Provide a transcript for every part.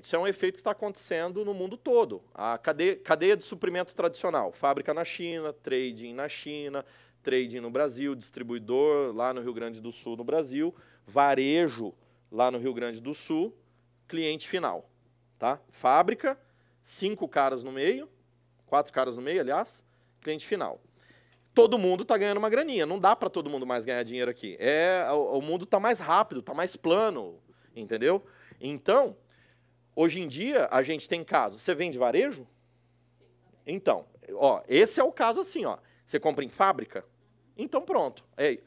Isso é um efeito que está acontecendo no mundo todo. A cadeia, cadeia de suprimento tradicional, fábrica na China, trading na China, trading no Brasil, distribuidor lá no Rio Grande do Sul, no Brasil, varejo lá no Rio Grande do Sul, cliente final. Tá? Fábrica, cinco caras no meio, quatro caras no meio, aliás, cliente final. Todo mundo está ganhando uma graninha, não dá para todo mundo mais ganhar dinheiro aqui. É, o, o mundo está mais rápido, está mais plano, entendeu? Então, Hoje em dia, a gente tem casos. Você vende varejo? Então, ó, esse é o caso assim, ó. Você compra em fábrica? Então pronto. É,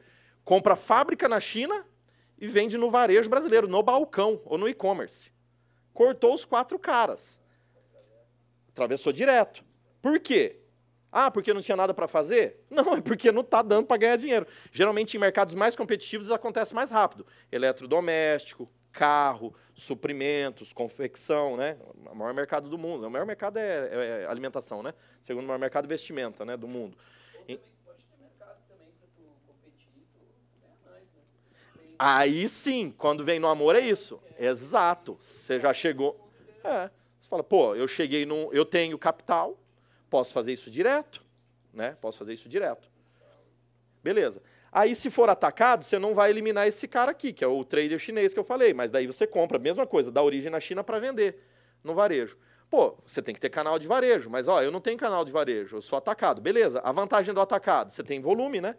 compra fábrica na China e vende no varejo brasileiro, no balcão ou no e-commerce. Cortou os quatro caras. Atravessou direto. Por quê? Ah, porque não tinha nada para fazer? Não, é porque não está dando para ganhar dinheiro. Geralmente em mercados mais competitivos acontece mais rápido. Eletrodoméstico, carro, suprimentos, confecção, né? O maior mercado do mundo. Né? O maior mercado é, é, é alimentação, né? O segundo maior mercado, vestimenta, né? Do mundo. E... Aí sim, quando vem no amor é isso. Exato. Você já chegou. É. Você fala, pô, eu cheguei num. Eu tenho capital, posso fazer isso direto, né? Posso fazer isso direto. Beleza. Aí, se for atacado, você não vai eliminar esse cara aqui, que é o trader chinês que eu falei, mas daí você compra mesma coisa, da origem na China para vender no varejo. Pô, você tem que ter canal de varejo, mas ó, eu não tenho canal de varejo, eu sou atacado. Beleza, a vantagem do atacado, você tem volume, né?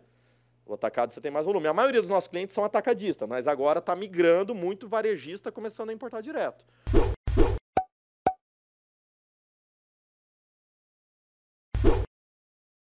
O atacado você tem mais volume. A maioria dos nossos clientes são atacadistas, mas agora está migrando muito varejista começando a importar direto.